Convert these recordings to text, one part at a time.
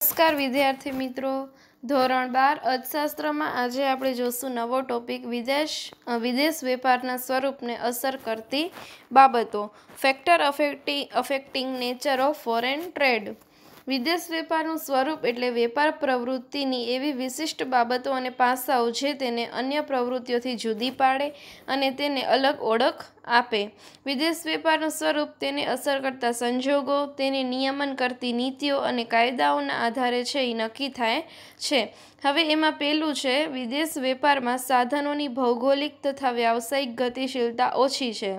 નમસ્કાર વિદ્યાર્થી મિત્રો ધોરણ બાર અર્થશાસ્ત્રમાં આજે આપણે જોશું નવો ટોપિક વિદેશ વિદેશ વેપારના સ્વરૂપને અસર કરતી બાબતો factor affecting affecting nature of foreign trade વિદેશ વેપારનું સ્વરૂપ એટલે વેપાર પ્રવૃત્તિની એવી વિશિષ્ટ બાબતો અને પાસાઓ જે તેને અન્ય પ્રવૃત્તિઓથી જુદી પાડે અને તેને અલગ ઓળખ આપે વિદેશ વેપારનું સ્વરૂપ તેને અસર કરતા સંજોગો તેને નિયમન કરતી નીતિઓ અને કાયદાઓના આધારે છે એ નક્કી થાય છે હવે એમાં પહેલું છે વિદેશ વેપારમાં સાધનોની ભૌગોલિક તથા વ્યાવસાયિક ગતિશીલતા ઓછી છે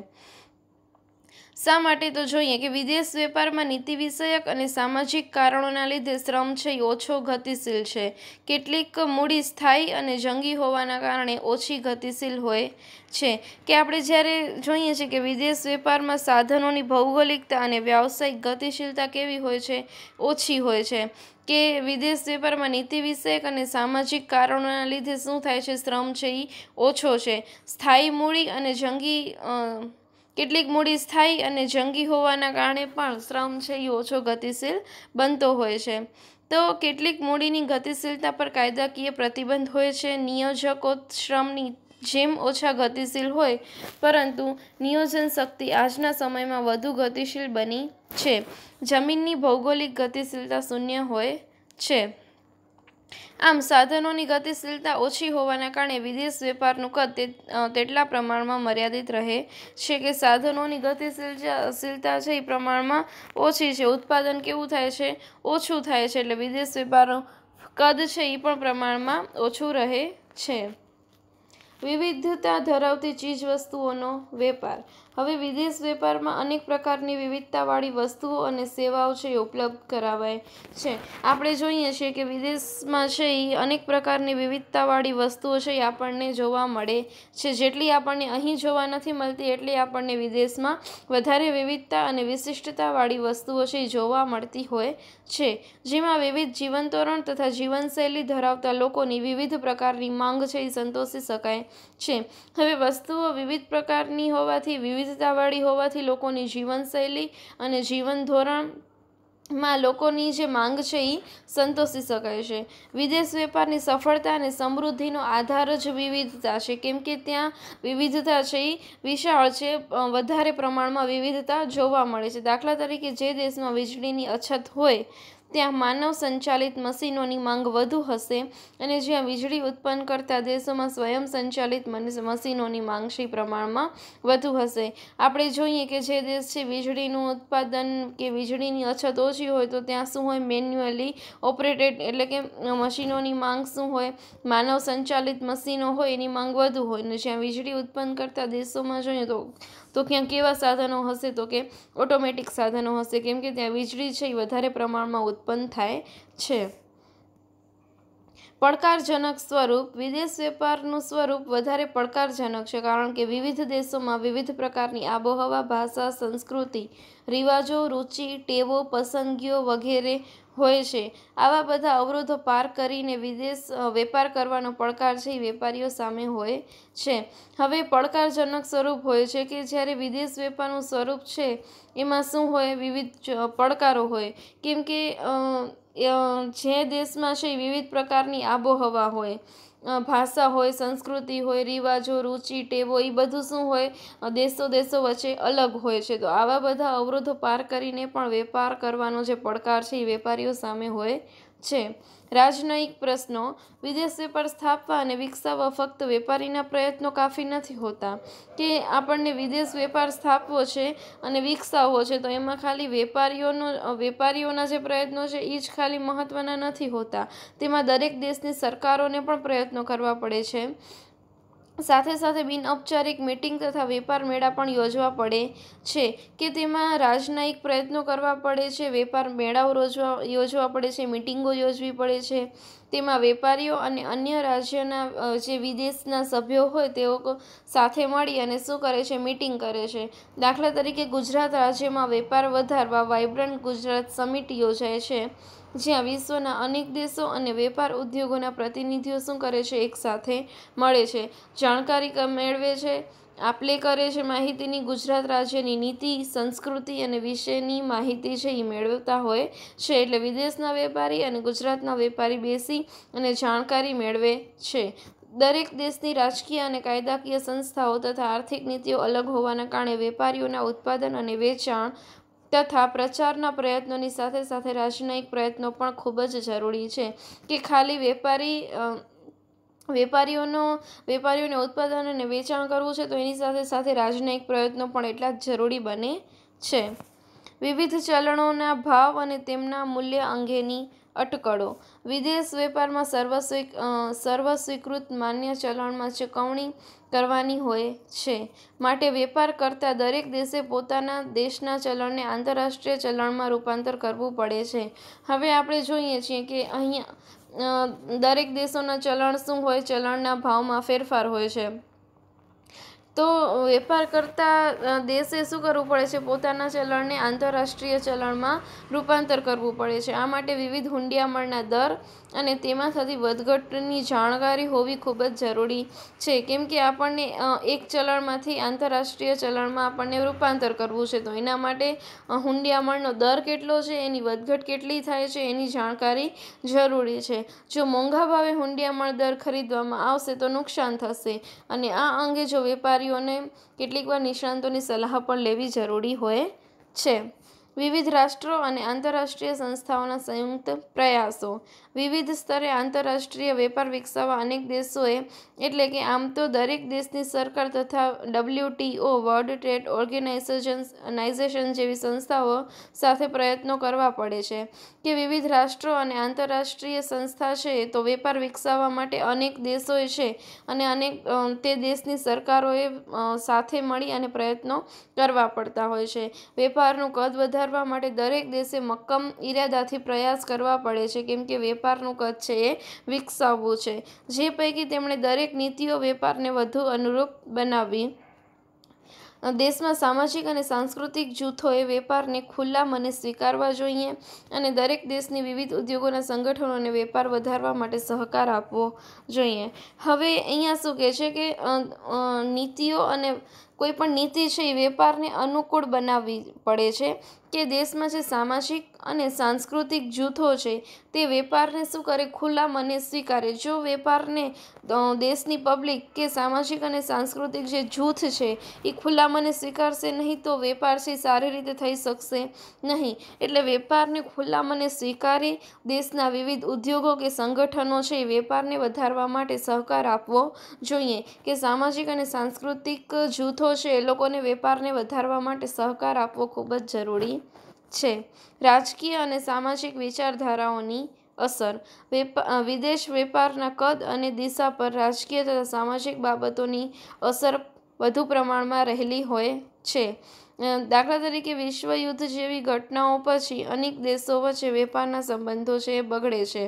શા માટે તો જોઈએ કે વિદેશ વેપારમાં નીતિ વિષયક અને સામાજિક કારણોના લીધે શ્રમ છે ઓછો ગતિશીલ છે કેટલીક મૂડી સ્થાયી અને જંગી હોવાના કારણે ઓછી ગતિશીલ હોય છે કે આપણે જ્યારે જોઈએ છીએ કે વિદેશ વેપારમાં સાધનોની ભૌગોલિકતા અને વ્યાવસાયિક ગતિશીલતા કેવી હોય છે ઓછી હોય છે કે વિદેશ વેપારમાં નીતિ વિષયક અને સામાજિક કારણોના લીધે શું થાય છે શ્રમ છે એ ઓછો છે સ્થાયી મૂડી અને જંગી કેટલીક મૂડી સ્થાયી અને જંગી હોવાના કારણે પણ શ્રમ છે એ ઓછો ગતિશીલ બનતો હોય છે તો કેટલીક મૂડીની ગતિશીલતા પર કાયદાકીય પ્રતિબંધ હોય છે નિયોજકો શ્રમની જેમ ઓછા ગતિશીલ હોય પરંતુ નિયોજન શક્તિ આજના સમયમાં વધુ ગતિશીલ બની છે જમીનની ભૌગોલિક ગતિશીલતા શૂન્ય હોય છે આમ સાધનોની ગતિશીલતા ઓછી હોવાના કારણે વિદેશ વેપારનું કદ તેટલા પ્રમાણમાં મર્યાદિત રહે છે કે સાધનોની ગતિશીલતા છે એ પ્રમાણમાં ઓછી છે ઉત્પાદન કેવું થાય છે ઓછું થાય છે એટલે વિદેશ વેપારનું કદ છે એ પણ પ્રમાણમાં ઓછું રહે છે વિવિધતા ધરાવતી ચીજ વસ્તુઓનો વેપાર હવે વિદેશ વેપારમાં અનેક પ્રકારની વિવિધતાવાળી વસ્તુઓ અને સેવાઓ છે એ ઉપલબ્ધ કરાવાય છે આપણે જોઈએ છીએ કે વિદેશમાં છે એ અનેક પ્રકારની વિવિધતાવાળી વસ્તુઓ છે એ આપણને જોવા મળે છે જેટલી આપણને અહીં જોવા નથી મળતી એટલી આપણને વિદેશમાં વધારે વિવિધતા અને વિશિષ્ટતાવાળી વસ્તુઓ છે એ જોવા મળતી હોય છે જેમાં વિવિધ જીવનતોરણ તથા જીવનશૈલી ધરાવતા લોકોની વિવિધ પ્રકારની માંગ છે એ સંતોષી શકાય છે હવે વસ્તુઓ વિવિધ પ્રકારની હોવાથી વિવિધ વિવિધતાવાળી હોવાથી લોકોની જીવનશૈલી અને જીવન ધોરણ માં લોકોની જે માંગ છે એ સંતોષી શકાય છે વિદેશ વેપારની સફળતા અને સમૃદ્ધિનો આધાર જ વિવિધતા છે કેમ કે ત્યાં વિવિધતા છે એ વિશાળ છે વધારે પ્રમાણમાં વિવિધતા જોવા મળે છે દાખલા તરીકે જે દેશમાં વીજળીની અછત હોય ત્યાં માનવ સંચાલિત મશીનોની માંગ વધુ હશે અને જ્યાં વીજળી ઉત્પન્ન કરતા દેશોમાં સ્વયં સંચાલિત મશીનોની માંગ છે પ્રમાણમાં વધુ હશે આપણે જોઈએ કે જે દેશ છે વીજળીનું ઉત્પાદન કે વીજળીની અછત ઓછી હોય તો ત્યાં શું હોય મેન્યુઅલી ઓપરેટેડ એટલે કે મશીનોની માંગ શું હોય માનવ સંચાલિત મશીનો હોય એની માંગ વધુ હોય અને જ્યાં વીજળી ઉત્પન્ન કરતા દેશોમાં જોઈએ તો તો ત્યાં કેવા સાધનો હશે તો કે ઓટોમેટિક સાધનો હશે કેમ કે ત્યાં વીજળી છે એ વધારે પ્રમાણમાં ઉત્પન્ન થાય છે પડકારજનક સ્વરૂપ વિદેશ વેપારનું સ્વરૂપ વધારે પડકારજનક છે કારણ કે વિવિધ દેશોમાં વિવિધ પ્રકારની આબોહવા ભાષા સંસ્કૃતિ રિવાજો રુચિ ટેવો પસંદગીઓ વગેરે હોય છે આવા બધા અવરોધો પાર કરીને વિદેશ વેપાર કરવાનો પડકાર છે એ વેપારીઓ સામે હોય છે હવે પડકારજનક સ્વરૂપ હોય છે કે જ્યારે વિદેશ વેપારનું સ્વરૂપ છે એમાં શું હોય વિવિધ પડકારો હોય કેમ કે જે દેશમાં છે વિવિધ પ્રકારની આબોહવા હોય ભાષા હોય સંસ્કૃતિ હોય રિવાજો રુચિ ટેવો એ બધું શું હોય દેશો દેશો વચ્ચે અલગ હોય છે તો આવા બધા અવરોધો પાર કરીને પણ વેપાર કરવાનો જે પડકાર છે એ વેપારીઓ સામે હોય છે રાજનયિક પ્રશ્નો વિદેશ વેપાર સ્થાપવા અને વિકસાવવા ફક્ત વેપારીના પ્રયત્નો કાફી નથી હોતા કે આપણને વિદેશ વેપાર સ્થાપવો છે અને વિકસાવવો છે તો એમાં ખાલી વેપારીઓનો વેપારીઓના જે પ્રયત્નો છે એ જ ખાલી મહત્ત્વના નથી હોતા તેમાં દરેક દેશની સરકારોને પણ પ્રયત્નો કરવા પડે છે સાથે સાથે બિનઔપચારિક મિટિંગ તથા વેપાર મેળા પણ યોજવા પડે છે કે તેમાં રાજનયિક પ્રયત્નો કરવા પડે છે વેપાર મેળાઓ રોજવા યોજવા પડે છે મિટિંગો યોજવી પડે છે તેમાં વેપારીઓ અને અન્ય રાજ્યના જે વિદેશના સભ્યો હોય તેઓ સાથે મળી અને શું કરે છે મિટિંગ કરે છે દાખલા તરીકે ગુજરાત રાજ્યમાં વેપાર વધારવા વાઇબ્રન્ટ ગુજરાત સમિટ યોજાય છે જ્યાં વિશ્વના અનેક દેશો અને વેપાર ઉદ્યોગોના પ્રતિનિધિઓ શું કરે છે એકસાથે મળે છે જાણકારી મેળવે છે આપ લે કરે છે માહિતીની ગુજરાત રાજ્યની નીતિ સંસ્કૃતિ અને વિશેની માહિતી છે એ મેળવતા હોય છે એટલે વિદેશના વેપારી અને ગુજરાતના વેપારી બેસી અને જાણકારી મેળવે છે દરેક દેશની રાજકીય અને કાયદાકીય સંસ્થાઓ તથા આર્થિક નીતિઓ અલગ હોવાના કારણે વેપારીઓના ઉત્પાદન અને વેચાણ તથા પ્રચારના પ્રયત્નોની સાથે સાથે રાજનૈતિક પ્રયત્નો પણ ખૂબ જ જરૂરી છે કે ખાલી વેપારી વેપારીઓનો વેપારીઓને ઉત્પાદન અને વેચાણ કરવું છે તો એની સાથે સાથે રાજનૈતિક પ્રયત્નો પણ એટલા જ જરૂરી બને છે વિવિધ ચલણોના ભાવ અને તેમના મૂલ્ય અંગેની અટકળો વિદેશ વેપારમાં સર્વસ્વી સર્વસ્વીકૃત માન્ય ચલણમાં ચૂકવણી કરવાની હોય છે માટે વેપાર કરતા દરેક દેશે પોતાના દેશના ચલણને આંતરરાષ્ટ્રીય ચલણમાં રૂપાંતર કરવું પડે છે હવે આપણે જોઈએ છીએ કે અહીંયા દરેક દેશોના ચલણ શું હોય ચલણના ભાવમાં ફેરફાર હોય છે તો વેપાર કરતાં દેશે શું કરવું પડે છે પોતાના ચલણને આંતરરાષ્ટ્રીય ચલણમાં રૂપાંતર કરવું પડે છે આ માટે વિવિધ હુંડિયામણના દર અને તેમાં થતી વધઘટની જાણકારી હોવી ખૂબ જ જરૂરી છે કેમ કે આપણને એક ચલણમાંથી આંતરરાષ્ટ્રીય ચલણમાં આપણને રૂપાંતર કરવું છે તો એના માટે હુંડિયામણનો દર કેટલો છે એની વધઘટ કેટલી થાય છે એની જાણકારી જરૂરી છે જો મોંઘા ભાવે હુંડિયામણ દર ખરીદવામાં આવશે તો નુકસાન થશે અને આ અંગે જો વેપાર કર્મચારીઓને કેટલીકવાર નિષ્ણાતોની સલાહ પણ લેવી જરૂરી હોય છે વિવિધ રાષ્ટ્રો અને આંતરરાષ્ટ્રીય સંસ્થાઓના સંયુક્ત પ્રયાસો વિવિધ સ્તરે આંતરરાષ્ટ્રીય વેપાર વિકસાવવા અનેક દેશોએ એટલે કે આમ તો દરેક દેશની સરકાર તથા ડબલ્યુટીઓ વર્લ્ડ ટ્રેડ ઓર્ગેનાઇઝેશન જેવી સંસ્થાઓ સાથે પ્રયત્નો કરવા પડે છે કે વિવિધ રાષ્ટ્રો અને આંતરરાષ્ટ્રીય સંસ્થા છે તો વેપાર વિકસાવવા માટે અનેક દેશોએ છે અને અનેક તે દેશની સરકારોએ સાથે મળી અને પ્રયત્નો કરવા પડતા હોય છે વેપારનું કદ વધારે સુધારવા માટે દરેક દેશે મક્કમ ઇરાદાથી પ્રયાસ કરવા પડે છે કેમ કે વેપારનું કદ છે એ વિકસાવવું છે જે પૈકી તેમણે દરેક નીતિઓ વેપારને વધુ અનુરૂપ બનાવી દેશમાં સામાજિક અને સાંસ્કૃતિક જૂથોએ વેપારને ખુલ્લા મને સ્વીકારવા જોઈએ અને દરેક દેશની વિવિધ ઉદ્યોગોના સંગઠનોને વેપાર વધારવા માટે સહકાર આપવો જોઈએ હવે અહીંયા શું કહે છે કે નીતિઓ અને કોઈપણ નીતિ છે એ વેપારને અનુકૂળ બનાવવી પડે છે કે દેશમાં જે સામાજિક અને સાંસ્કૃતિક જૂથો છે તે વેપારને શું કરે ખુલ્લા મને સ્વીકારે જો વેપારને દેશની પબ્લિક કે સામાજિક અને સાંસ્કૃતિક જે જૂથ છે એ ખુલ્લા મને સ્વીકારશે નહીં તો વેપાર છે સારી રીતે થઈ શકશે નહીં એટલે વેપારને ખુલ્લા મને સ્વીકારે દેશના વિવિધ ઉદ્યોગો કે સંગઠનો છે એ વેપારને વધારવા માટે સહકાર આપવો જોઈએ કે સામાજિક અને સાંસ્કૃતિક જૂથો જૂથો છે એ લોકોને વેપારને વધારવા માટે સહકાર આપવો ખૂબ જ જરૂરી છે રાજકીય અને સામાજિક વિચારધારાઓની અસર વિદેશ વેપારના કદ અને દિશા પર રાજકીય તથા સામાજિક બાબતોની અસર વધુ પ્રમાણમાં રહેલી હોય છે દાખલા તરીકે વિશ્વ યુદ્ધ જેવી ઘટનાઓ પછી અનેક દેશો વચ્ચે વેપારના સંબંધો છે એ બગડે છે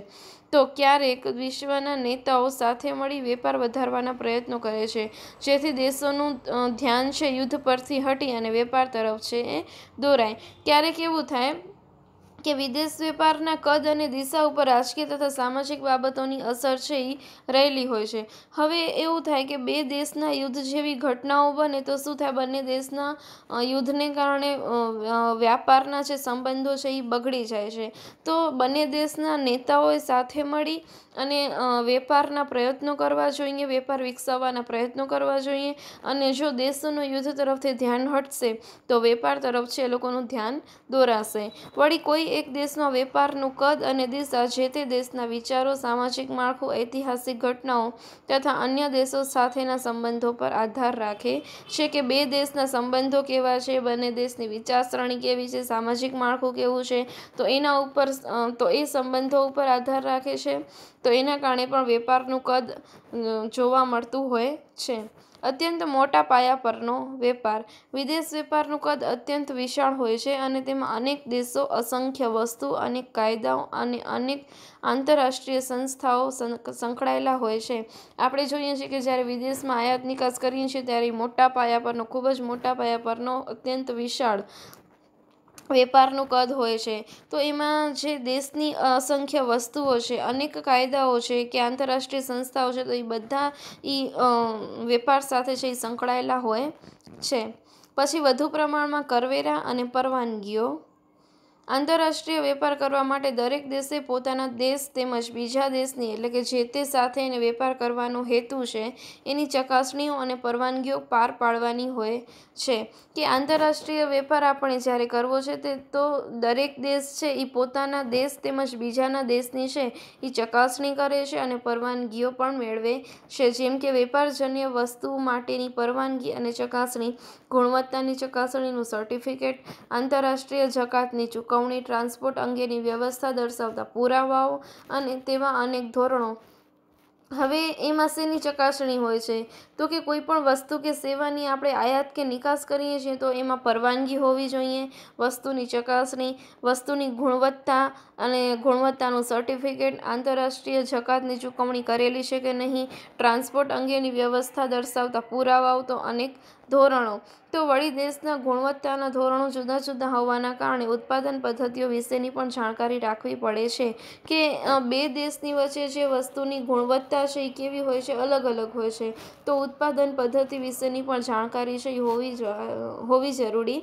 તો ક્યારેક વિશ્વના નેતાઓ સાથે મળી વેપાર વધારવાના પ્રયત્નો કરે છે જેથી દેશોનું ધ્યાન છે યુદ્ધ પરથી હટી અને વેપાર તરફ છે એ દોરાય ક્યારેક એવું થાય કે વિદેશ વેપારના કદ અને દિશા ઉપર રાજકીય તથા સામાજિક બાબતોની અસર છે એ રહેલી હોય છે હવે એવું થાય કે બે દેશના યુદ્ધ જેવી ઘટનાઓ બને તો શું થાય બંને દેશના યુદ્ધને કારણે વ્યાપારના જે સંબંધો છે એ બગડી જાય છે તો બંને દેશના નેતાઓએ સાથે મળી અને વેપારના પ્રયત્નો કરવા જોઈએ વેપાર વિકસાવવાના પ્રયત્નો કરવા જોઈએ અને જો દેશોનું યુદ્ધ તરફથી ધ્યાન હટશે તો વેપાર તરફ છે એ લોકોનું ધ્યાન દોરાશે વળી કોઈ એક દેશનો વેપારનું કદ અને દિશા જે તે દેશના વિચારો સામાજિક માળખું ઐતિહાસિક ઘટનાઓ તથા અન્ય દેશો સાથેના સંબંધો પર આધાર રાખે છે કે બે દેશના સંબંધો કેવા છે બંને દેશની વિચારસરણી કેવી છે સામાજિક માળખું કેવું છે તો એના ઉપર તો એ સંબંધો ઉપર આધાર રાખે છે તો એના કારણે પણ વેપારનું કદ જોવા મળતું હોય છે અત્યંત મોટા પાયા પરનો વેપાર વિદેશ વેપારનું કદ અત્યંત વિશાળ હોય છે અને તેમાં અનેક દેશો અસંખ્ય વસ્તુ અનેક કાયદાઓ અને અનેક આંતરરાષ્ટ્રીય સંસ્થાઓ સંકળાયેલા હોય છે આપણે જોઈએ છીએ કે જ્યારે વિદેશમાં આયાત નિકાસ કરીએ છીએ ત્યારે મોટા પાયા પરનો ખૂબ જ મોટા પાયા પરનો અત્યંત વિશાળ વેપારનું કદ હોય છે તો એમાં જે દેશની અસંખ્ય વસ્તુઓ છે અનેક કાયદાઓ છે કે આંતરરાષ્ટ્રીય સંસ્થાઓ છે તો એ બધા એ વેપાર સાથે છે એ સંકળાયેલા હોય છે પછી વધુ પ્રમાણમાં કરવેરા અને પરવાનગીઓ આંતરરાષ્ટ્રીય વેપાર કરવા માટે દરેક દેશે પોતાના દેશ તેમજ બીજા દેશની એટલે કે જે તે સાથે એને વેપાર કરવાનો હેતુ છે એની ચકાસણીઓ અને પરવાનગીઓ પાર પાડવાની હોય છે કે આંતરરાષ્ટ્રીય વેપાર આપણે જ્યારે કરવો છે તે તો દરેક દેશ છે એ પોતાના દેશ તેમજ બીજાના દેશની છે એ ચકાસણી કરે છે અને પરવાનગીઓ પણ મેળવે છે જેમ કે વેપારજન્ય વસ્તુ માટેની પરવાનગી અને ચકાસણી ગુણવત્તાની ચકાસણીનું સર્ટિફિકેટ આંતરરાષ્ટ્રીય જકાતની ચૂકવણી ચૂકવણી ટ્રાન્સપોર્ટ અંગેની વ્યવસ્થા દર્શાવતા પુરાવાઓ અને તેવા અનેક ધોરણો હવે એમાં શેની ચકાસણી હોય છે તો કે કોઈ પણ વસ્તુ કે સેવાની આપણે આયાત કે નિકાસ કરીએ છીએ તો એમાં પરવાનગી હોવી જોઈએ વસ્તુની ચકાસણી વસ્તુની ગુણવત્તા અને ગુણવત્તાનું સર્ટિફિકેટ આંતરરાષ્ટ્રીય જકાતની ચૂકવણી કરેલી છે કે નહીં ટ્રાન્સપોર્ટ અંગેની વ્યવસ્થા દર્શાવતા પુરાવાઓ તો અનેક ધોરણો તો વળી દેશના ગુણવત્તાના ધોરણો જુદા જુદા હોવાના કારણે ઉત્પાદન પદ્ધતિઓ વિશેની પણ જાણકારી રાખવી પડે છે કે બે દેશની વચ્ચે જે વસ્તુની ગુણવત્તા છે એ કેવી હોય છે અલગ અલગ હોય છે તો ઉત્પાદન પદ્ધતિ વિશેની પણ જાણકારી છે એ હોવી હોવી જરૂરી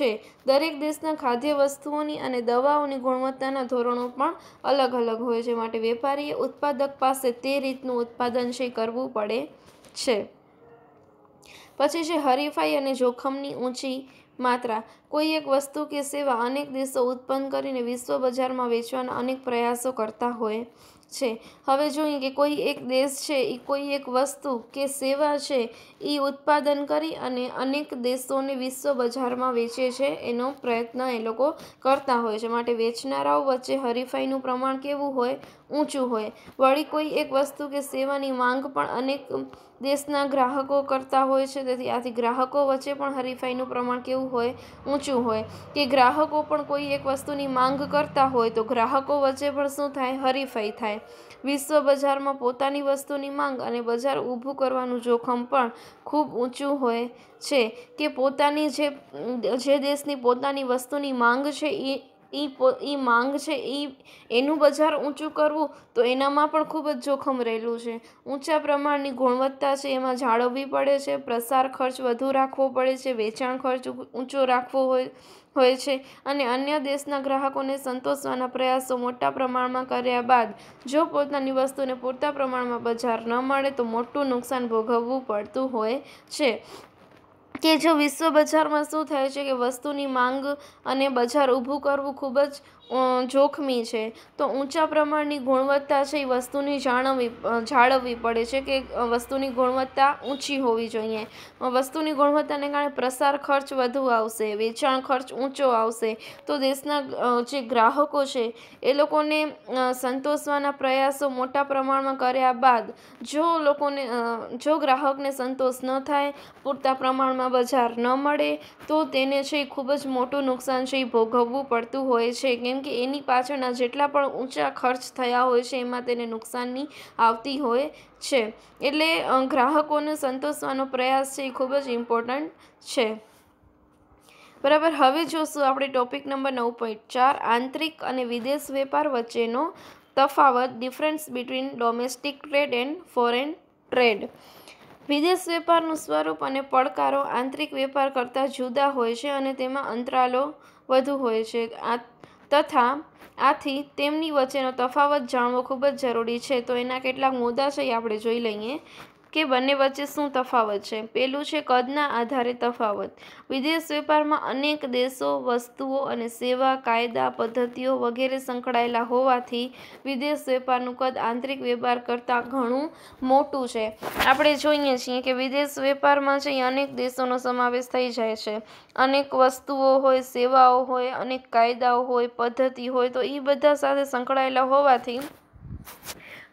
છે દરેક દેશના ખાદ્ય વસ્તુઓની અને દવાઓની ગુણવત્તાના ધોરણો પણ અલગ અલગ હોય છે માટે વેપારીએ ઉત્પાદક પાસે તે રીતનું ઉત્પાદન છે કરવું પડે છે પછી છે હરીફાઈ અને જોખમની ઊંચી માત્રા કોઈ એક વસ્તુ કે સેવા અનેક દેશો ઉત્પન્ન કરીને વિશ્વ બજારમાં વેચવાના અનેક પ્રયાસો કરતા હોય છે હવે જોઈએ કે કોઈ એક દેશ છે એ કોઈ એક વસ્તુ કે સેવા છે એ ઉત્પાદન કરી અને અનેક દેશોને વિશ્વ બજારમાં વેચે છે એનો પ્રયત્ન એ લોકો કરતા હોય છે માટે વેચનારાઓ વચ્ચે હરીફાઈનું પ્રમાણ કેવું હોય ઊંચું હોય વળી કોઈ એક વસ્તુ કે સેવાની માંગ પણ અનેક દેશના ગ્રાહકો કરતા હોય છે તેથી આથી ગ્રાહકો વચ્ચે પણ હરીફાઈનું પ્રમાણ કેવું હોય ઊંચું હોય કે ગ્રાહકો પણ કોઈ એક વસ્તુની માંગ કરતા હોય તો ગ્રાહકો વચ્ચે પણ શું થાય હરીફાઈ થાય વિશ્વ બજારમાં પોતાની વસ્તુની માંગ અને બજાર ઊભું કરવાનું જોખમ પણ ખૂબ ઊંચું હોય છે કે પોતાની જે જે દેશની પોતાની વસ્તુની માંગ છે એ એ એ માંગ છે એ એનું બજાર ઊંચું કરવું તો એનામાં પણ ખૂબ જ જોખમ રહેલું છે ઊંચા પ્રમાણની ગુણવત્તા છે એમાં જાળવવી પડે છે પ્રસાર ખર્ચ વધુ રાખવો પડે છે વેચાણ ખર્ચ ઊંચો રાખવો હોય હોય છે અને અન્ય દેશના ગ્રાહકોને સંતોષવાના પ્રયાસો મોટા પ્રમાણમાં કર્યા બાદ જો પોતાની વસ્તુને પૂરતા પ્રમાણમાં બજાર ન મળે તો મોટું નુકસાન ભોગવવું પડતું હોય છે કે જો વિશ્વ બજારમાં શું થાય છે કે વસ્તુની માંગ અને બજાર ઊભું કરવું ખૂબ જ જોખમી છે તો ઊંચા પ્રમાણની ગુણવત્તા છે એ વસ્તુની જાળવવી જાળવવી પડે છે કે વસ્તુની ગુણવત્તા ઊંચી હોવી જોઈએ વસ્તુની ગુણવત્તાને કારણે પ્રસાર ખર્ચ વધુ આવશે વેચાણ ખર્ચ ઊંચો આવશે તો દેશના જે ગ્રાહકો છે એ લોકોને સંતોષવાના પ્રયાસો મોટા પ્રમાણમાં કર્યા બાદ જો લોકોને જો ગ્રાહકને સંતોષ ન થાય પૂરતા પ્રમાણમાં બજાર ન મળે તો તેને છે ખૂબ જ મોટું નુકસાન છે એ ભોગવવું પડતું હોય છે કેમ કે એની પાછળના જેટલા પણ ઊંચા ખર્ચ થયા હોય છે એમાં તેને નુકસાનની આવતી હોય છે એટલે ગ્રાહકોને સંતોષવાનો પ્રયાસ છે એ ખૂબ જ ઇમ્પોર્ટન્ટ છે બરાબર હવે જોશું આપણે ટોપિક નંબર નવ પોઈન્ટ ચાર આંતરિક અને વિદેશ વેપાર વચ્ચેનો તફાવત difference between domestic trade and foreign trade વિદેશ વેપારનું સ્વરૂપ અને પડકારો આંતરિક વેપાર કરતાં જુદા હોય છે અને તેમાં અંતરાલો વધુ હોય છે તથા આથી તેમની વચ્ચેનો તફાવત જાણવો ખૂબ જ જરૂરી છે તો એના કેટલાક મુદ્દા છે એ આપણે જોઈ લઈએ કે બંને વચ્ચે શું તફાવત છે પહેલું છે કદના આધારે તફાવત વિદેશ વેપારમાં અનેક દેશો વસ્તુઓ અને સેવા કાયદા પદ્ધતિઓ વગેરે સંકળાયેલા હોવાથી વિદેશ વેપારનું કદ આંતરિક વેપાર કરતાં ઘણું મોટું છે આપણે જોઈએ છીએ કે વિદેશ વેપારમાં છે અનેક દેશોનો સમાવેશ થઈ જાય છે અનેક વસ્તુઓ હોય સેવાઓ હોય અનેક કાયદાઓ હોય પદ્ધતિ હોય તો એ બધા સાથે સંકળાયેલા હોવાથી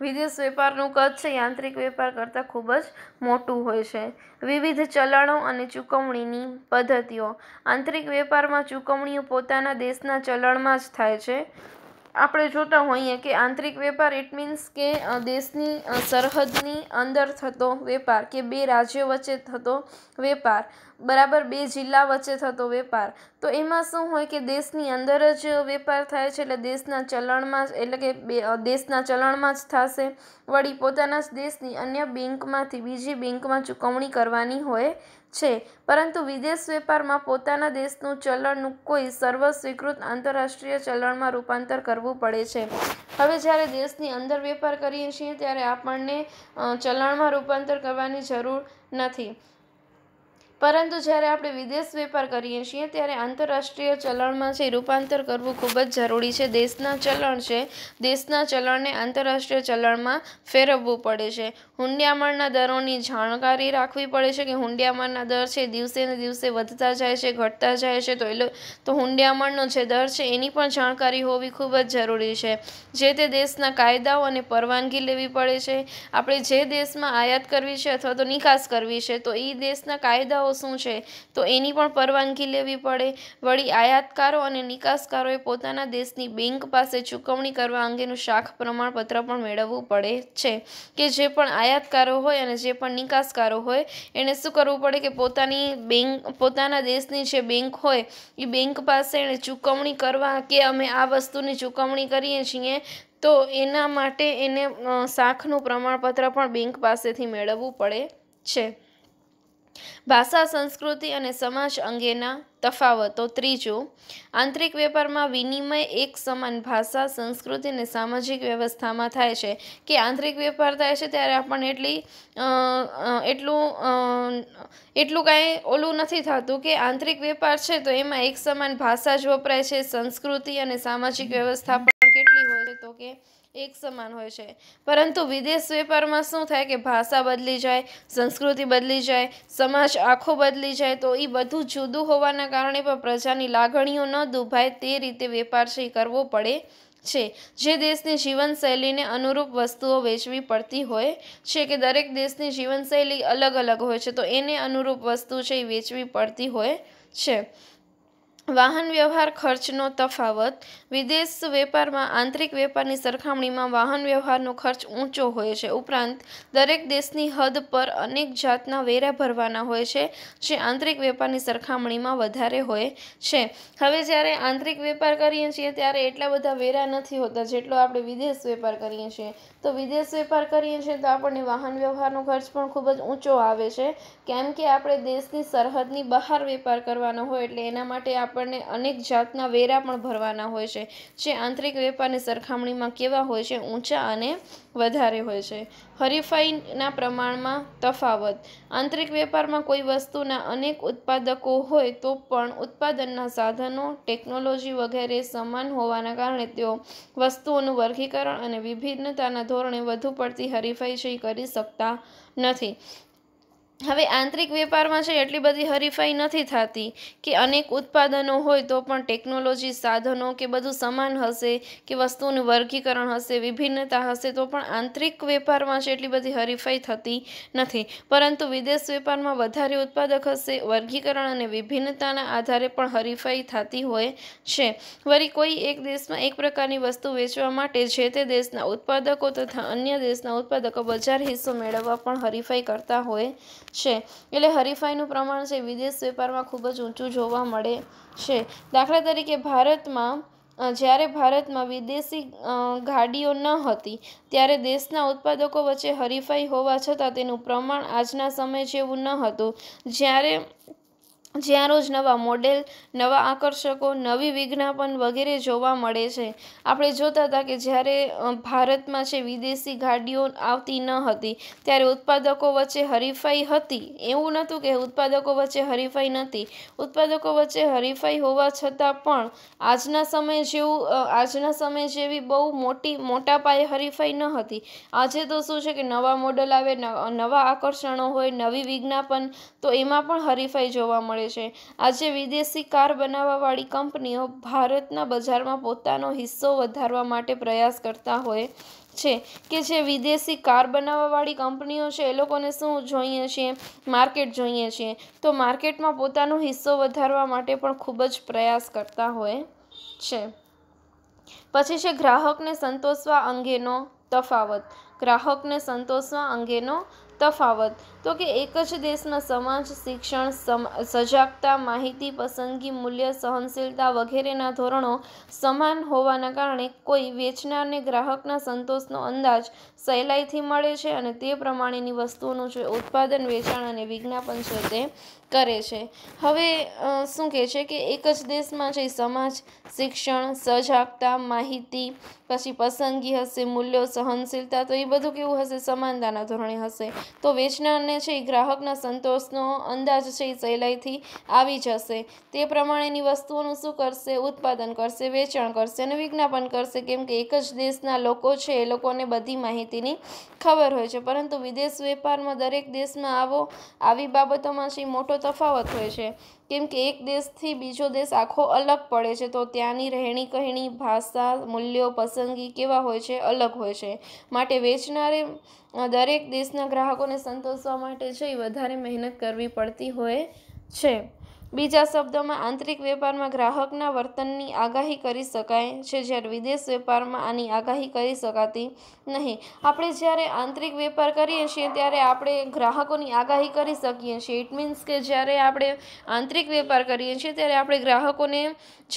વિદેશ વેપારનું કદ છે યાંત્રિક વેપાર કરતાં ખૂબ જ મોટું હોય છે વિવિધ ચલણો અને ચૂકવણીની પદ્ધતિઓ આંતરિક વેપારમાં ચૂકવણીઓ પોતાના દેશના ચલણમાં જ થાય છે આપણે જોતા હોઈએ કે આંતરિક વેપાર ઇટ મીન્સ કે દેશની સરહદની અંદર થતો વેપાર કે બે રાજ્યો વચ્ચે થતો વેપાર બરાબર બે જિલ્લા વચ્ચે થતો વેપાર તો એમાં શું હોય કે દેશની અંદર જ વેપાર થાય છે એટલે દેશના ચલણમાં જ એટલે કે બે દેશના ચલણમાં જ થશે વળી પોતાના જ દેશની અન્ય બેંકમાંથી બીજી બેંકમાં ચૂકવણી કરવાની હોય છે પરંતુ વિદેશ વેપારમાં પોતાના દેશનું ચલણનું કોઈ સર્વસ્વીકૃત આંતરરાષ્ટ્રીય ચલણમાં રૂપાંતર કરવું પડે છે હવે જ્યારે દેશની અંદર વેપાર કરીએ છીએ ત્યારે આપણને ચલણમાં રૂપાંતર કરવાની જરૂર નથી પરંતુ જ્યારે આપણે વિદેશ વેપાર કરીએ છીએ ત્યારે આંતરરાષ્ટ્રીય ચલણમાં છે રૂપાંતર કરવું ખૂબ જ જરૂરી છે દેશના ચલણ છે દેશના ચલણને આંતરરાષ્ટ્રીય ચલણમાં ફેરવવું પડે છે હુંડિયામણના દરોની જાણકારી રાખવી પડે છે કે હુંડિયામણના દર છે દિવસે ને દિવસે વધતા જાય છે ઘટતા જાય છે તો એ તો હુંડિયામણનો જે દર છે એની પણ જાણકારી હોવી ખૂબ જ જરૂરી છે જે તે દેશના કાયદાઓ અને પરવાનગી લેવી પડે છે આપણે જે દેશમાં આયાત કરવી છે અથવા તો નિકાસ કરવી છે તો એ દેશના કાયદાઓ પ્રક્રિયાઓ શું છે તો એની પણ પરવાનગી લેવી પડે વળી આયાતકારો અને નિકાસકારોએ પોતાના દેશની બેંક પાસે ચૂકવણી કરવા અંગેનું શાખ પ્રમાણપત્ર પણ મેળવવું પડે છે કે જે પણ આયાતકારો હોય અને જે પણ નિકાસકારો હોય એણે શું કરવું પડે કે પોતાની બેંક પોતાના દેશની જે બેંક હોય એ બેંક પાસે એણે ચૂકવણી કરવા કે અમે આ વસ્તુની ચૂકવણી કરીએ છીએ તો એના માટે એને શાખનું પ્રમાણપત્ર પણ બેંક પાસેથી મેળવવું પડે છે ભાષા સંસ્કૃતિ અને સમાજ અંગેના તફાવતો ત્રીજું આંતરિક વેપારમાં વિનિમય એક સમાન ભાષા સંસ્કૃતિ અને સામાજિક વ્યવસ્થામાં થાય છે કે આંતરિક વેપાર થાય છે ત્યારે આપણને એટલી એટલું એટલું કાંઈ ઓલું નથી થતું કે આંતરિક વેપાર છે તો એમાં એક સમાન ભાષા જ વપરાય છે સંસ્કૃતિ અને સામાજિક વ્યવસ્થા પણ કેટલી હોય છે તો કે એક સમાન હોય છે પરંતુ વિદેશ વેપારમાં શું થાય કે ભાષા બદલી જાય સંસ્કૃતિ બદલી જાય સમાજ આખો બદલી જાય તો એ બધું જુદું હોવાના કારણે પણ પ્રજાની લાગણીઓ ન દુભાય તે રીતે વેપાર છે કરવો પડે છે જે દેશની જીવનશૈલીને અનુરૂપ વસ્તુઓ વેચવી પડતી હોય છે કે દરેક દેશની જીવનશૈલી અલગ અલગ હોય છે તો એને અનુરૂપ વસ્તુ છે એ વેચવી પડતી હોય છે વાહન વ્યવહાર ખર્ચનો તફાવત વિદેશ વેપારમાં આંતરિક વેપારની સરખામણીમાં વાહન વ્યવહારનો ખર્ચ ઊંચો હોય છે ઉપરાંત દરેક દેશની હદ પર અનેક જાતના વેરા ભરવાના હોય છે જે આંતરિક વેપારની સરખામણીમાં વધારે હોય છે હવે જ્યારે આંતરિક વેપાર કરીએ છીએ ત્યારે એટલા બધા વેરા નથી હોતા જેટલો આપણે વિદેશ વેપાર કરીએ છીએ તો વિદેશ વેપાર કરીએ છીએ તો આપણને વાહન વ્યવહારનો ખર્ચ પણ ખૂબ જ ઊંચો આવે છે કેમ કે આપણે દેશની સરહદની બહાર વેપાર કરવાનો હોય એટલે એના માટે આપણને અનેક જાતના વેરા પણ ભરવાના હોય છે જે આંતરિક વેપારની સરખામણીમાં કેવા હોય છે ઊંચા અને વધારે હોય છે હરીફાઈના પ્રમાણમાં તફાવત આંતરિક વેપારમાં કોઈ વસ્તુના અનેક ઉત્પાદકો હોય તો પણ ઉત્પાદનના સાધનો ટેકનોલોજી વગેરે સમાન હોવાના કારણે તેઓ વસ્તુઓનું વર્ગીકરણ અને વિભિન્નતાના ધોરણે વધુ પડતી હરીફાઈ કરી શકતા નથી હવે આંતરિક વેપારમાં છે એટલી બધી હરીફાઈ નથી થતી કે અનેક ઉત્પાદનો હોય તો પણ ટેકનોલોજી સાધનો કે બધું સમાન હશે કે વસ્તુનું વર્ગીકરણ હશે વિભિન્નતા હશે તો પણ આંતરિક વેપારમાં છે એટલી બધી હરીફાઈ થતી નથી પરંતુ વિદેશ વેપારમાં વધારે ઉત્પાદક હશે વર્ગીકરણ અને વિભિન્નતાના આધારે પણ હરીફાઈ થતી હોય છે વળી કોઈ એક દેશમાં એક પ્રકારની વસ્તુ વેચવા માટે જે તે દેશના ઉત્પાદકો તથા અન્ય દેશના ઉત્પાદકો બજાર હિસ્સો મેળવવા પણ હરીફાઈ કરતા હોય છે એટલે હરીફાઈનું પ્રમાણ છે વિદેશ વેપારમાં ખૂબ જ ઊંચું જોવા મળે છે દાખલા તરીકે ભારતમાં જ્યારે ભારતમાં વિદેશી ગાડીઓ ન હતી ત્યારે દેશના ઉત્પાદકો વચ્ચે હરીફાઈ હોવા છતાં તેનું પ્રમાણ આજના સમય જેવું ન હતું જ્યારે જ્યાં રોજ નવા મોડેલ નવા આકર્ષકો નવી વિજ્ઞાપન વગેરે જોવા મળે છે આપણે જોતા હતા કે જ્યારે ભારતમાં છે વિદેશી ગાડીઓ આવતી ન હતી ત્યારે ઉત્પાદકો વચ્ચે હરીફાઈ હતી એવું નહોતું કે ઉત્પાદકો વચ્ચે હરીફાઈ નહોતી ઉત્પાદકો વચ્ચે હરીફાઈ હોવા છતાં પણ આજના સમય જેવું આજના સમય જેવી બહુ મોટી મોટા પાયે હરીફાઈ ન હતી આજે તો શું છે કે નવા મોડલ આવે નવા આકર્ષણો હોય નવી વિજ્ઞાપન તો એમાં પણ હરીફાઈ જોવા મળે મળે છે આજે વિદેશી કાર બનાવવાવાળી કંપનીઓ ભારતના બજારમાં પોતાનો હિસ્સો વધારવા માટે પ્રયાસ કરતા હોય છે કે જે વિદેશી કાર બનાવવાવાળી કંપનીઓ છે એ લોકોને શું જોઈએ છે માર્કેટ જોઈએ છે તો માર્કેટમાં પોતાનો હિસ્સો વધારવા માટે પણ ખૂબ જ પ્રયાસ કરતા હોય છે પછી છે ગ્રાહકને સંતોષવા અંગેનો તફાવત ગ્રાહકને સંતોષવા અંગેનો તફાવત તો કે એક જ દેશમાં સમાજ શિક્ષણ સજાગતા માહિતી પસંદગી મૂલ્ય સહનશીલતા વગેરેના ધોરણો સમાન હોવાના કારણે કોઈ વેચનારને ગ્રાહકના સંતોષનો અંદાજ સહેલાઈથી મળે છે અને તે પ્રમાણેની વસ્તુઓનું જે ઉત્પાદન વેચાણ અને વિજ્ઞાપન છે તે કરે છે હવે શું કહે છે કે એક જ દેશમાં જે સમાજ શિક્ષણ સજાગતા માહિતી પછી પસંદગી હશે મૂલ્યો સહનશીલતા તો એ બધું કેવું હશે સમાનતાના ધોરણે હશે તો વેચનારને આપણને છે એ ગ્રાહકના સંતોષનો અંદાજ છે એ સહેલાઈથી આવી જશે તે પ્રમાણેની વસ્તુઓનું શું કરશે ઉત્પાદન કરશે વેચાણ કરશે અને વિજ્ઞાપન કરશે કેમ કે એક જ દેશના લોકો છે એ લોકોને બધી માહિતીની ખબર હોય છે પરંતુ વિદેશ વેપારમાં દરેક દેશમાં આવો આવી બાબતોમાં છે મોટો તફાવત હોય છે કેમ કે એક દેશથી બીજો દેશ આખો અલગ પડે છે તો ત્યાંની રહેણી કહેણી ભાષા મૂલ્યો પસંદગી કેવા હોય છે અલગ હોય છે માટે વેચનારે દરેક દેશના ગ્રાહકોને સંતોષવા માટે છે એ વધારે મહેનત કરવી પડતી હોય છે બીજા શબ્દોમાં આંતરિક વેપારમાં ગ્રાહકના વર્તનની આગાહી કરી શકાય છે જ્યારે વિદેશ વેપારમાં આની આગાહી કરી શકાતી નહીં આપણે જ્યારે આંતરિક વેપાર કરીએ છીએ ત્યારે આપણે ગ્રાહકોની આગાહી કરી શકીએ છીએ ઇટ મીન્સ કે જ્યારે આપણે આંતરિક વેપાર કરીએ છીએ ત્યારે આપણે ગ્રાહકોને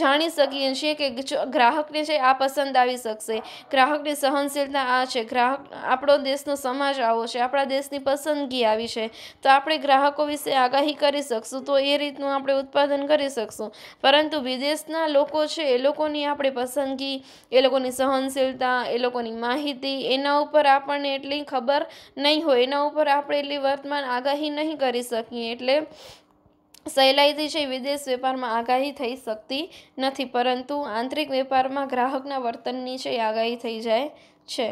જાણી શકીએ છીએ કે ગ્રાહકને છે આ પસંદ આવી શકશે ગ્રાહકની સહનશીલતા આ છે ગ્રાહક આપણો દેશનો સમાજ આવો છે આપણા દેશની પસંદગી આવી છે તો આપણે ગ્રાહકો વિશે આગાહી કરી શકશું તો એ રીતનું આપણે ઉત્પાદન કરી શકશું પરંતુ વિદેશના લોકો છે એ લોકોની આપણે પસંદગી એ લોકોની સહનશીલતા એ લોકોની માહિતી એના ઉપર આપણને એટલી ખબર નહીં હોય એના ઉપર આપણે એટલી વર્તમાન આગાહી નહીં કરી શકીએ એટલે સહેલાઈથી છે વિદેશ વેપારમાં આગાહી થઈ શકતી નથી પરંતુ આંતરિક વેપારમાં ગ્રાહકના વર્તનની છે આગાહી થઈ જાય છે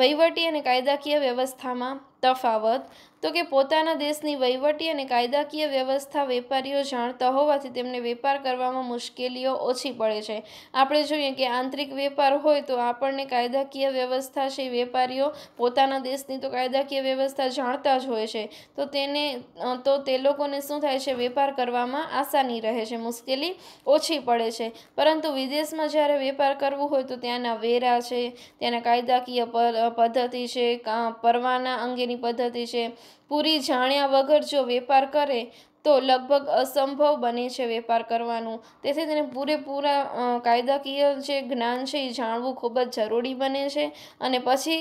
વહીવટી અને કાયદાકીય વ્યવસ્થામાં તફાવત તો કે પોતાના દેશની વહીવટી અને કાયદાકીય વ્યવસ્થા વેપારીઓ જાણતા હોવાથી તેમને વેપાર કરવામાં મુશ્કેલીઓ ઓછી પડે છે આપણે જોઈએ કે આંતરિક વેપાર હોય તો આપણને કાયદાકીય વ્યવસ્થા છે વેપારીઓ પોતાના દેશની તો કાયદાકીય વ્યવસ્થા જાણતા જ હોય છે તો તેને તો તે લોકોને શું થાય છે વેપાર કરવામાં આસાની રહે છે મુશ્કેલી ઓછી પડે છે પરંતુ વિદેશમાં જ્યારે વેપાર કરવું હોય તો ત્યાંના વેરા છે ત્યાંના કાયદાકીય પદ્ધતિ છે પરવાના અંગે માટેની પદ્ધતિ છે પૂરી જાણ્યા વગર જો વેપાર કરે તો લગભગ અસંભવ બને છે વેપાર કરવાનું તેથી તેને પૂરેપૂરા કાયદાકીય જે જ્ઞાન છે એ જાણવું ખૂબ જ જરૂરી બને છે અને પછી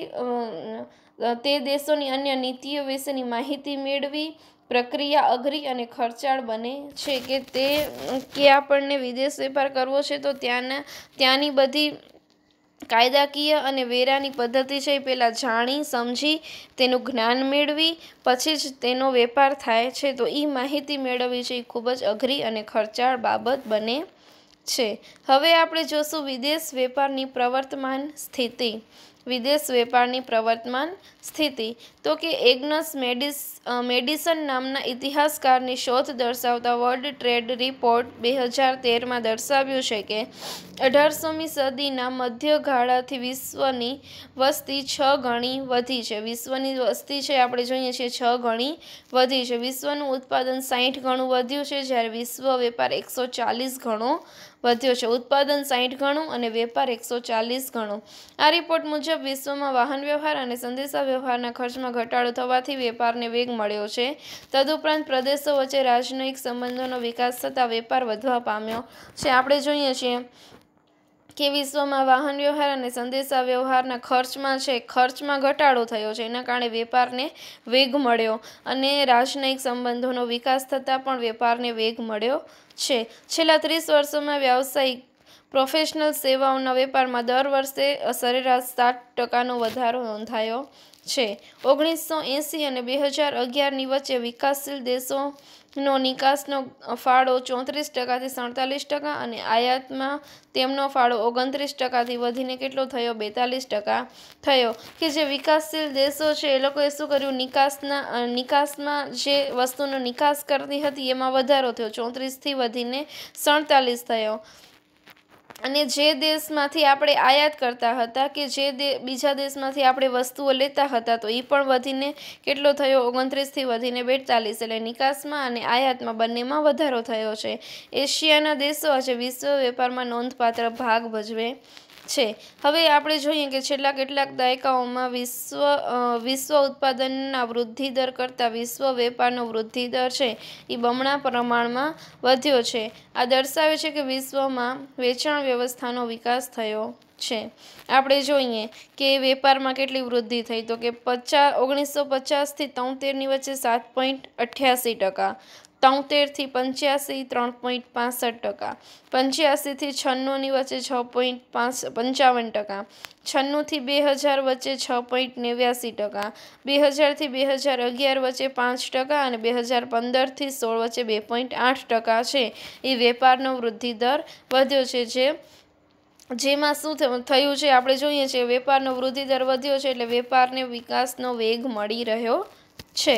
તે દેશોની અન્ય નીતિઓ વિશેની માહિતી મેળવી પ્રક્રિયા અઘરી અને ખર્ચાળ બને છે કે તે કે આપણને વિદેશ વેપાર કરવો છે તો ત્યાંના ત્યાંની બધી કાયદાકીય અને વેરાની પદ્ધતિ છે એ પહેલાં જાણી સમજી તેનું જ્ઞાન મેળવી પછી જ તેનો વેપાર થાય છે તો એ માહિતી મેળવવી છે એ ખૂબ જ અઘરી અને ખર્ચાળ બાબત બને છે હવે આપણે જોશું વિદેશ વેપારની પ્રવર્તમાન સ્થિતિ વિદેશ વેપારની પ્રવર્તમાન સ્થિતિ તો કે એગ્નસ મેડિસ મેડિસન નામના ઇતિહાસકારની શોધ દર્શાવતા વર્લ્ડ ટ્રેડ રિપોર્ટ બે હજાર તેરમાં દર્શાવ્યું છે કે અઢારસોમી સદીના મધ્યગાળાથી વિશ્વની વસ્તી છ ગણી વધી છે વિશ્વની વસ્તી છે આપણે જોઈએ છીએ છ ગણી વધી છે વિશ્વનું ઉત્પાદન સાઠ ગણું વધ્યું છે જ્યારે વિશ્વ વેપાર એકસો ચાલીસ ગણો વધ્યો છે ઉત્પાદન સાઠ ગણું અને વેપાર એકસો ચાલીસ ગણો આ રિપોર્ટ મુજબ વિશ્વમાં વાહન વ્યવહાર અને સંદેશા વ્યવહારના ખર્ચમાં ઘટાડો થવાથી વેપારને વેગ મળ્યો છે તદુપરાંત પ્રદેશો વચ્ચે રાજનૈતિક સંબંધોનો વિકાસ થતાં વેપાર વધવા પામ્યો છે આપણે જોઈએ છીએ કે વિશ્વમાં વાહન વ્યવહાર અને સંદેશા વ્યવહારના ખર્ચમાં છે ખર્ચમાં ઘટાડો થયો છે એના કારણે વેપારને વેગ મળ્યો અને રાજનૈતિક સંબંધોનો વિકાસ થતાં પણ વેપારને વેગ મળ્યો છે છેલ્લા ત્રીસ વર્ષોમાં વ્યાવસાયિક પ્રોફેશનલ સેવાઓના વેપારમાં દર વર્ષે સરેરાશ સાત ટકાનો વધારો નોંધાયો છે ઓગણીસો એંસી અને બે હજાર અગિયારની વચ્ચે વિકાસશીલ દેશોનો નિકાસનો ફાળો ચોત્રીસ ટકાથી સડતાલીસ ટકા અને આયાતમાં તેમનો ફાળો ઓગણત્રીસ ટકાથી વધીને કેટલો થયો બેતાલીસ ટકા થયો કે જે વિકાસશીલ દેશો છે એ લોકોએ શું કર્યું નિકાસના નિકાસમાં જે વસ્તુનો નિકાસ કરતી હતી એમાં વધારો થયો ચોત્રીસથી વધીને સડતાલીસ થયો અને જે દેશમાંથી આપણે આયાત કરતા હતા કે જે બીજા દેશમાંથી આપણે વસ્તુઓ લેતા હતા તો એ પણ વધીને કેટલો થયો ઓગણત્રીસથી વધીને બેતાલીસ એટલે નિકાસમાં અને આયાતમાં બંનેમાં વધારો થયો છે એશિયાના દેશો આજે વિશ્વ વેપારમાં નોંધપાત્ર ભાગ ભજવે છે હવે આપણે જોઈએ કે છેલ્લા કેટલાક દાયકાઓમાં વિશ્વ વિશ્વ ઉત્પાદનના વૃદ્ધિ દર કરતાં વિશ્વ વેપારનો વૃદ્ધિ દર છે એ બમણા પ્રમાણમાં વધ્યો છે આ દર્શાવે છે કે વિશ્વમાં વેચાણ વ્યવસ્થાનો વિકાસ થયો છે આપણે જોઈએ કે વેપારમાં કેટલી વૃદ્ધિ થઈ તો કે પચાસ ઓગણીસો પચાસથી તોતેરની વચ્ચે સાત પોઈન્ટ અઠ્યાસી ટકા તોતેરથી પંચ્યાસી ત્રણ પોઈન્ટ પાસઠ ટકા પંચ્યાસીથી છન્નુંની વચ્ચે છ પોઈન્ટ પાંચ પંચાવન ટકા છન્નુંથી બે હજાર વચ્ચે છ પોઈન્ટ નેવ્યાસી ટકા બે હજારથી બે હજાર અગિયાર વચ્ચે પાંચ ટકા અને બે હજાર પંદરથી સોળ વચ્ચે બે પોઈન્ટ આઠ ટકા છે એ વેપારનો વૃદ્ધિ દર વધ્યો છે જે જેમાં શું થયું છે આપણે જોઈએ છીએ વેપારનો વૃદ્ધિ દર વધ્યો છે એટલે વેપારને વિકાસનો વેગ મળી રહ્યો છે